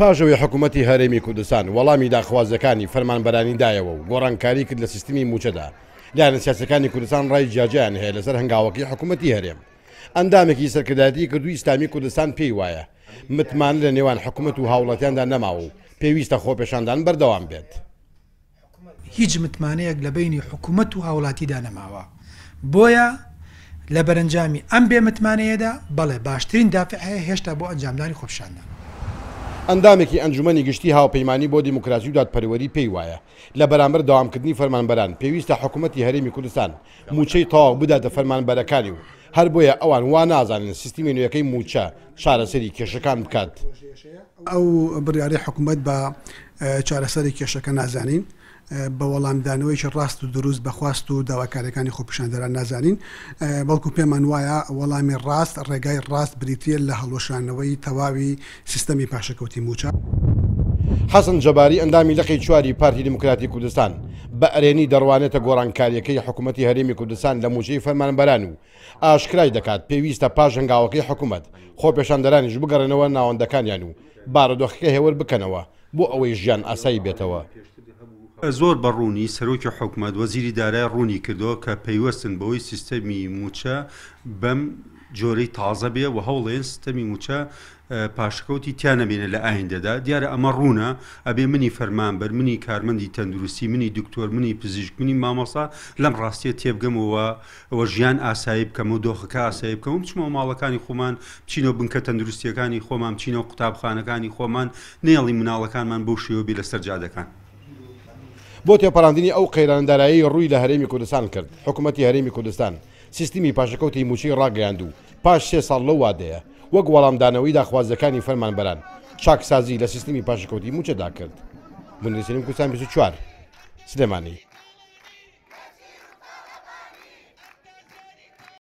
پاژەوەی حکوومەتتی هەرێمی کوردستان وەڵامی داخوازەکانی فەرمانبەرانیدایەوە و گۆڕانکاری کرد لە سیستمی موچەدا لاەن سیاسەکانی کوردستان ڕای جاجیان هەیە لەسەر هەنگاوەکی حکوومەتتی هەرێم ئەندامێکی سەرکردداتی کردووی ئیسلامی کوردستان پێی وایە متمان لە نێوان حکوومەت و هاوڵاتیاندا نەماوە و پێویستە خۆپێشاندان بەردەوام بێت هیچ متمانەیەک لە بینی حکوومەت و هاوڵاتیدا نەماوە بۆیە لە بەرەنجامی ئەم بێ متمانەیەدا بەڵێ باشترین دافع هەیە هێشتا بۆ ئەنجامدانی خۆپشاندان ئەندامێکی ئەنجومی گشتی هاوپەیمانانی بۆ دیموکراسی و دادپەروەری پێی وایە لە بەرامبەر داوامکردنی فەرمانبەران پێویستە حکوومەتتی هەرێمی کوردستان موچەی تاواق بداتە فەرمانبەرەکانی و هەر بۆیە ئەوان وا نازانن سیستمی نوێەکەی موچە چارەسەری کێشەکان بکات ئەو بریاری حکوومەت بە چارەسەری کێشەکە نازانین. بە وەڵامدانەوەیکی ڕاست و دروست بەخواست و داواکارەکانی خۆپیشاندەران نازانین بەڵکو پێمان وایە وەڵامی ڕاست ڕێگای ڕاست بریتە لە هەڵۆشانەوەی تەواوی سیستەمی پاشەکەوتی موچە. حەسن جەباری ئەندامی لەقی چواری پارتی دموکراتی کوردستان بە ئەرێنی دەڕوانێتە گۆڕانکاریەکەی حکوومەتتی هەرێمی کوردستان لە موچەی فەرمانبەران و ئاشکرای دەکات پێویستە پاش هەنگاوەکەی حکوومەت خۆ پێشاندەرانیش بگەڕێنەوە ناوەندەکانیان و بارەدۆخەکە هێور بکەنەوە بۆ ئەوەی ژیان ئاسایی بێتەوە. زۆر بە ڕوونی سەرۆکی حکومت وەزیری دارای ڕوونی کردەوە کە پەیوەستن بەوەی سیستەمی موچە بەم جۆرەی تازە بێ و هەوڵێن سیستەمی موچە پاشکەوتی تیانەبێنە لە ئاهندەدا دیارە ئەمە ڕوونە ئەبێ منی فەرمان بەر منی کارمەندی تەندروستی منی دکتۆر منی پزیشک منی مامۆسا لەم ڕاستیە تێبگەمەوە ئەوە ژیان ئاسایی بکەم و دۆخەکە ئاسایی بکەم بچمەوە ماڵەکانی خۆمان بچینەوە بنکە تەندروستیەکانی خۆمان بچینەوە قوتابخانەکانی خۆمان نێڵی مناڵەکانمان بۆ شێوە بی لە سەررجادەکان. بۆ تێپەراندنی ئەو قەیراندارایی ڕووی لە هەرێمی کوردستان کرد حکوومەتتی هەرێمی کوردستان سیستمی پاشەکەوتی موچی ڕاگەیاند و پاش سێ ساڵ لەو وادەیە وەک وەڵامدانەوەی داخوازەکانی فەرمانبەران چاکسازی لە سیستمی پاشەکەوتی موچەدا کرد بنووسیم کوردستان 24 سلێمانی